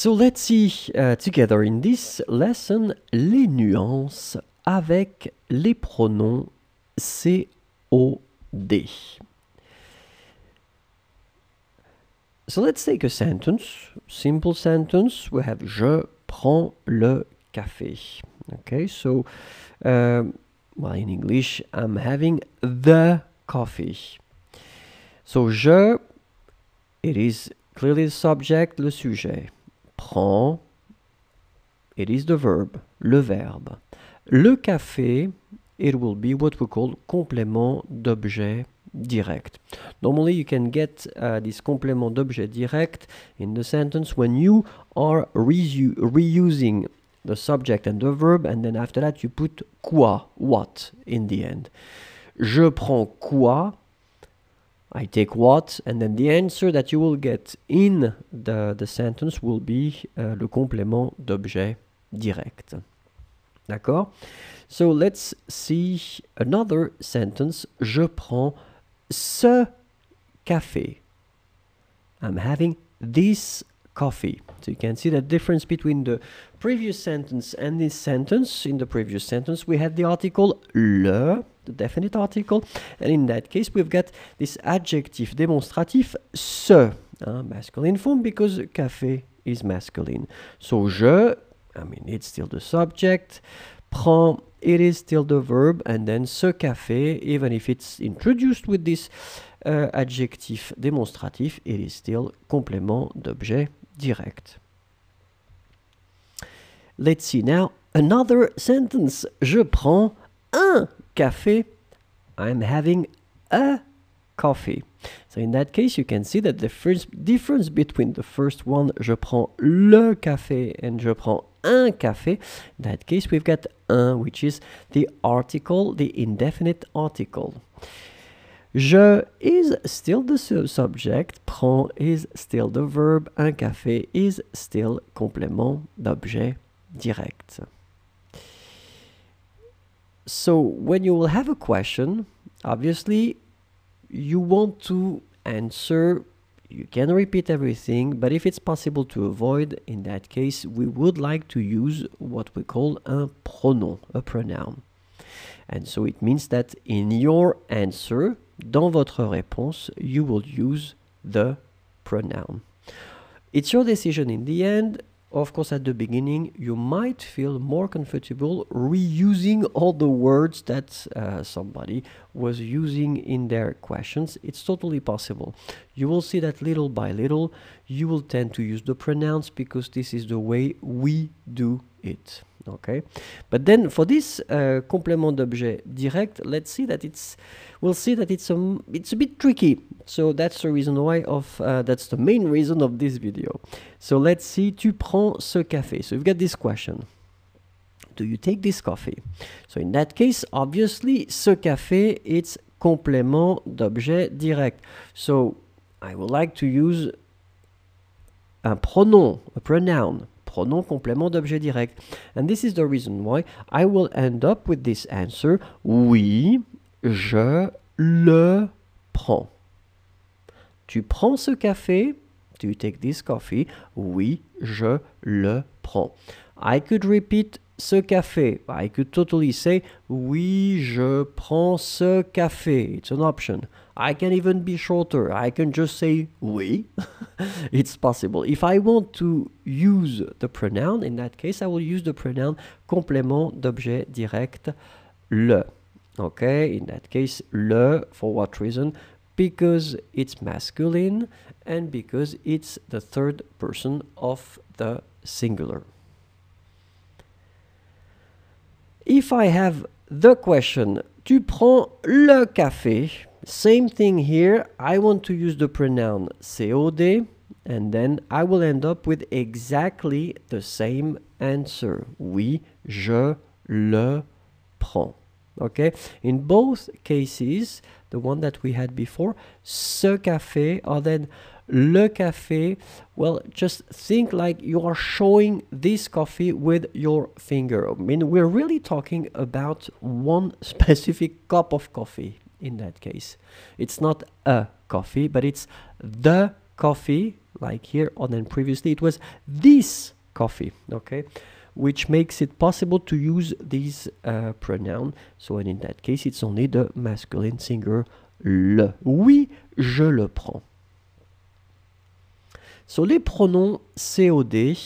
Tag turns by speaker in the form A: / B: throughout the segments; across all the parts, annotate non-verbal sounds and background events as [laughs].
A: So let's see uh, together in this lesson les nuances avec les pronoms COD. So let's take a sentence, simple sentence. We have je prends le café. Okay, so um, well in English I'm having the coffee. So je, it is clearly the subject, le sujet prend, it is the verb, le verbe. Le café, it will be what we call complément d'objet direct. Normally you can get uh, this complément d'objet direct in the sentence when you are reusing the subject and the verb and then after that you put quoi, what in the end. Je prends quoi I take what, and then the answer that you will get in the, the sentence will be uh, le complément d'objet direct. D'accord? So let's see another sentence. Je prends ce café. I'm having this coffee. So you can see the difference between the previous sentence and this sentence. In the previous sentence, we had the article le the definite article. And in that case, we've got this adjective démonstratif ce, hein, masculine form, because café is masculine. So je, I mean, it's still the subject. prend it is still the verb. And then ce café, even if it's introduced with this uh, adjectif adjective demonstratif, it is still complément d'objet direct. Let's see now another sentence. Je prends un café, I'm having a coffee. So in that case, you can see that the first difference between the first one, je prends le café, and je prends un café, in that case, we've got un, which is the article, the indefinite article. Je is still the su subject, prend is still the verb, un café is still complément d'objet direct. So when you will have a question, obviously you want to answer you can repeat everything, but if it's possible to avoid, in that case, we would like to use what we call a pronoun, a pronoun. And so it means that in your answer, dans votre réponse, you will use the pronoun. It's your decision in the end. Of course, at the beginning, you might feel more comfortable reusing all the words that uh, somebody was using in their questions. It's totally possible. You will see that little by little, you will tend to use the pronouns because this is the way we do it okay but then for this uh, complement d'objet direct let's see that it's we'll see that it's a. it's a bit tricky so that's the reason why of uh, that's the main reason of this video so let's see tu prends ce café so we've got this question do you take this coffee so in that case obviously ce café it's complement d'objet direct so I would like to use a pronoun, a pronoun pronom complément d'objet direct. And this is the reason why I will end up with this answer. Oui, je le prends. Tu prends ce café? Do you take this coffee? Oui, je le prends. I could repeat ce café. I could totally say oui, je prends ce café. It's an option. I can even be shorter. I can just say we. [laughs] it's possible. If I want to use the pronoun, in that case, I will use the pronoun complément d'objet direct le. Okay, in that case, le, for what reason? Because it's masculine and because it's the third person of the singular. If I have the question, tu prends le café? Same thing here, I want to use the pronoun COD and then I will end up with exactly the same answer. Oui, je le prends. Okay, in both cases, the one that we had before, ce café or then le café, well, just think like you are showing this coffee with your finger. I mean, we're really talking about one [laughs] specific cup of coffee in that case. It's not a coffee, but it's the coffee, like here on oh, and previously, it was this coffee, okay? Which makes it possible to use these uh, pronoun. So, and in that case, it's only the masculine singer. le. Oui, je le prends. So, les pronoms COD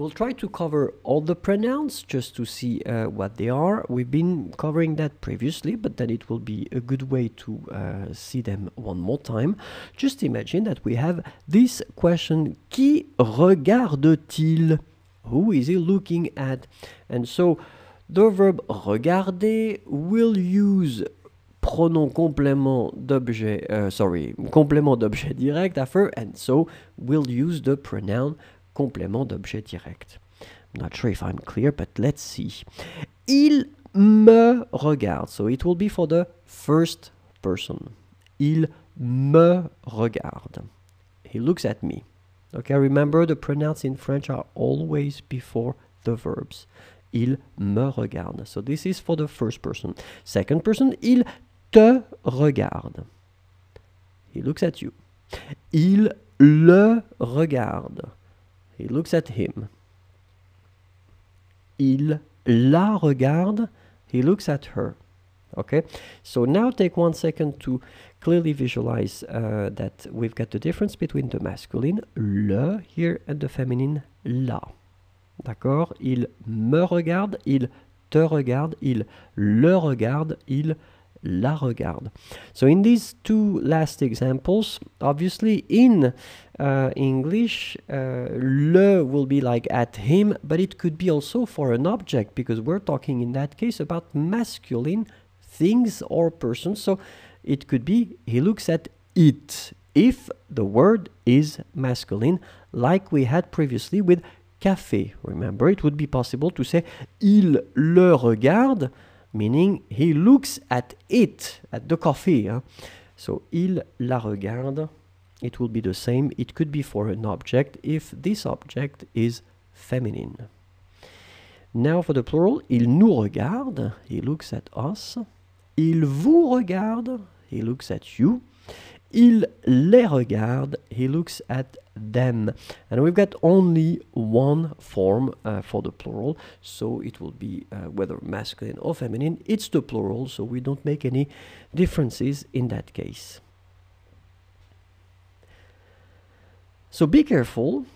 A: We'll try to cover all the pronouns just to see uh, what they are. We've been covering that previously, but then it will be a good way to uh, see them one more time. Just imagine that we have this question, Qui regarde-t-il? Who is he looking at? And so the verb regarder will use pronom complément d'objet, uh, sorry, complément d'objet direct after, and so we'll use the pronoun complément d'objet direct. not sure if I'm clear, but let's see. Il me regarde. So it will be for the first person. Il me regarde. He looks at me. Okay, remember the pronouns in French are always before the verbs. Il me regarde. So this is for the first person. Second person, il te regarde. He looks at you. Il le regarde. He looks at him. Il la regarde. He looks at her. Okay, so now take one second to clearly visualize uh, that we've got the difference between the masculine, le, here, and the feminine, la. D'accord Il me regarde, il te regarde, il le regarde, il la regarde. So in these two last examples, obviously in uh, English, uh, le will be like at him, but it could be also for an object because we're talking in that case about masculine things or persons. So it could be he looks at it if the word is masculine, like we had previously with café. Remember, it would be possible to say il le regarde meaning he looks at it, at the coffee. Huh? So il la regarde. It will be the same. It could be for an object if this object is feminine. Now for the plural, il nous regarde. He looks at us. Il vous regarde. He looks at you. Il les regarde. He looks at them. And we've got only one form uh, for the plural, so it will be uh, whether masculine or feminine. It's the plural, so we don't make any differences in that case. So be careful.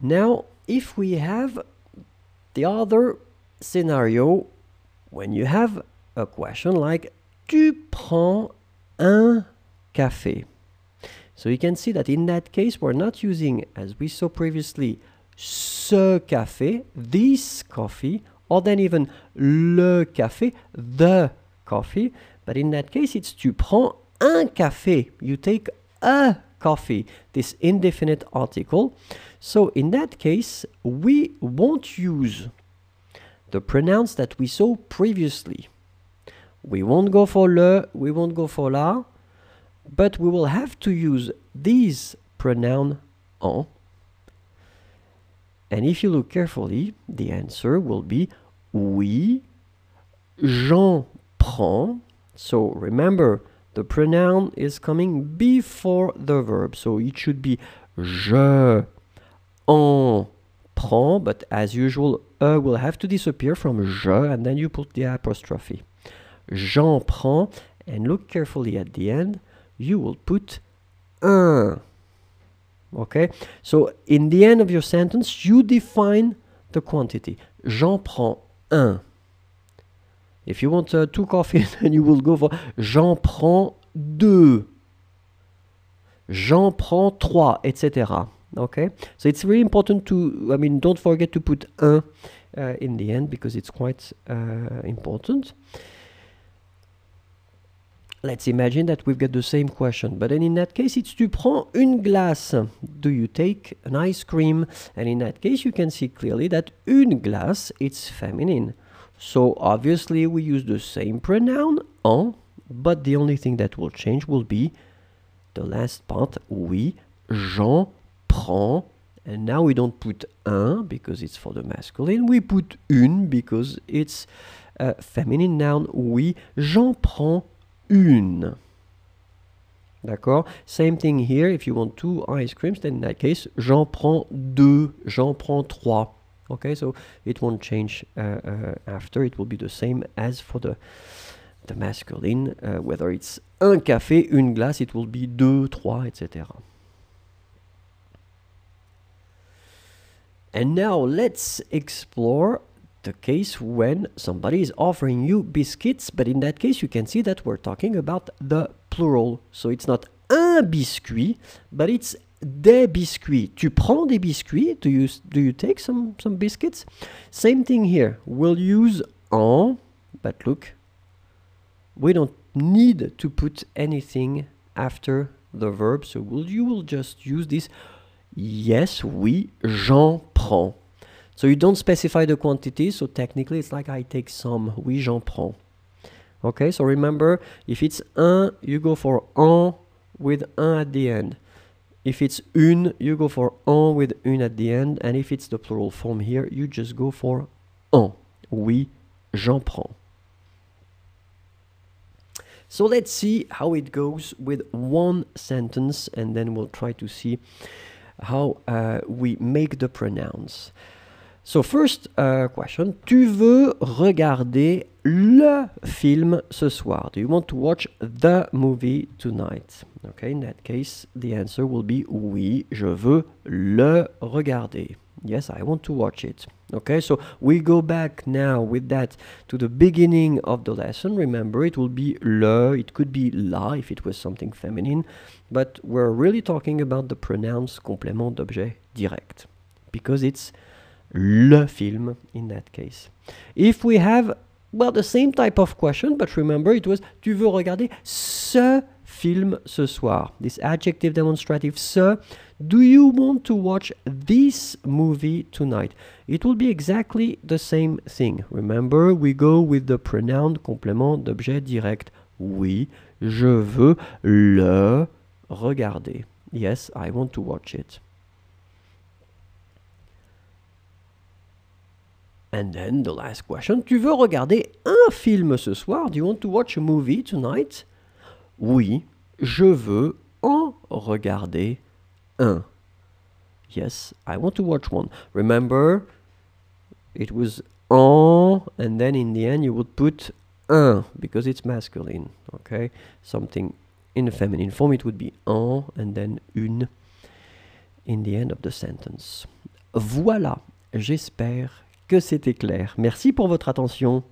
A: Now, if we have the other scenario, when you have a question like Tu prends un café? So you can see that in that case, we're not using, as we saw previously, ce café, this coffee, or then even le café, the coffee. But in that case, it's tu prends un café, you take a coffee, this indefinite article. So in that case, we won't use the pronouns that we saw previously. We won't go for le, we won't go for la, but we will have to use these pronoun en. And if you look carefully, the answer will be oui, j'en prends. So remember, the pronoun is coming before the verb. So it should be je en prends, but as usual, e will have to disappear from je, and then you put the apostrophe. J'en prends, and look carefully at the end you will put un. Uh. Okay? So in the end of your sentence, you define the quantity. J'en prends un. If you want uh, two coffees, [laughs] then you will go for j'en prends deux. J'en prends trois, etc. Okay? So it's really important to, I mean, don't forget to put un uh, in the end because it's quite uh, important. Let's imagine that we've got the same question, but then in that case, it's tu prends une glace? Do you take an ice cream? And in that case, you can see clearly that une glace, it's feminine. So obviously, we use the same pronoun, en, but the only thing that will change will be the last part, oui, j'en prends. And now we don't put un because it's for the masculine, we put une because it's a feminine noun, oui, j'en prends une. D'accord Same thing here. If you want two ice creams, then in that case, j'en prends deux, j'en prends trois. Okay, so it won't change uh, uh, after. It will be the same as for the, the masculine. Uh, whether it's un café, une glace, it will be deux, trois, etc. And now let's explore the case when somebody is offering you biscuits, but in that case, you can see that we're talking about the plural. So it's not un biscuit, but it's des biscuits. Tu prends des biscuits? Do you do you take some some biscuits? Same thing here. We'll use en, but look, we don't need to put anything after the verb, so will you will just use this. Yes, oui, j'en prends. So you don't specify the quantity, so technically it's like I take some. Oui, j'en prends. Okay, so remember, if it's un, you go for en with un at the end. If it's une, you go for en with une at the end. And if it's the plural form here, you just go for en. Oui, j'en prends. So let's see how it goes with one sentence and then we'll try to see how uh, we make the pronouns. So first uh, question, tu veux regarder le film ce soir? Do you want to watch the movie tonight? Okay, in that case, the answer will be oui, je veux le regarder. Yes, I want to watch it. Okay, so we go back now with that to the beginning of the lesson. Remember, it will be le, it could be la if it was something feminine, but we're really talking about the pronouns complément d'objet direct because it's le film in that case. If we have, well, the same type of question, but remember it was tu veux regarder ce film ce soir. This adjective demonstrative ce. Do you want to watch this movie tonight? It will be exactly the same thing. Remember, we go with the pronoun complément d'objet direct. Oui, je veux le regarder. Yes, I want to watch it. And then the last question. Tu veux regarder un film ce soir? Do you want to watch a movie tonight? Oui, je veux en regarder un. Yes, I want to watch one. Remember, it was en, and then in the end you would put un because it's masculine. Okay, something in the feminine form it would be en, and then une in the end of the sentence. Voilà, j'espère que c'était clair. Merci pour votre attention.